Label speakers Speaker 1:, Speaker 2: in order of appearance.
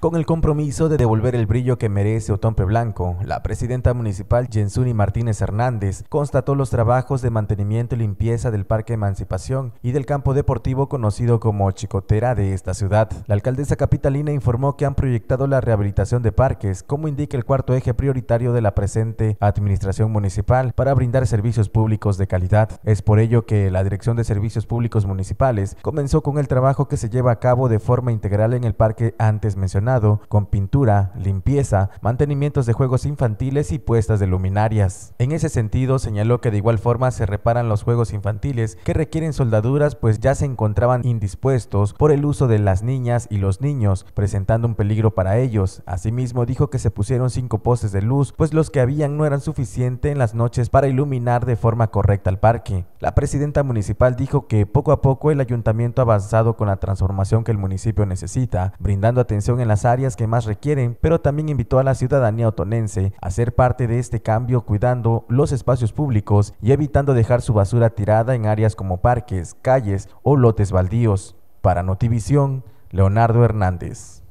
Speaker 1: Con el compromiso de devolver el brillo que merece Otompe Blanco, la presidenta municipal Jensuni Martínez Hernández constató los trabajos de mantenimiento y limpieza del Parque Emancipación y del campo deportivo conocido como Chicotera de esta ciudad. La alcaldesa capitalina informó que han proyectado la rehabilitación de parques, como indica el cuarto eje prioritario de la presente administración municipal, para brindar servicios públicos de calidad. Es por ello que la Dirección de Servicios Públicos Municipales comenzó con el trabajo que se lleva a cabo de forma integral en el parque antes mencionado con pintura, limpieza, mantenimientos de juegos infantiles y puestas de luminarias. En ese sentido, señaló que de igual forma se reparan los juegos infantiles que requieren soldaduras pues ya se encontraban indispuestos por el uso de las niñas y los niños, presentando un peligro para ellos. Asimismo, dijo que se pusieron cinco postes de luz, pues los que habían no eran suficientes en las noches para iluminar de forma correcta el parque. La presidenta municipal dijo que poco a poco el ayuntamiento ha avanzado con la transformación que el municipio necesita, brindando atención en las áreas que más requieren, pero también invitó a la ciudadanía otonense a ser parte de este cambio cuidando los espacios públicos y evitando dejar su basura tirada en áreas como parques, calles o lotes baldíos. Para Notivisión, Leonardo Hernández.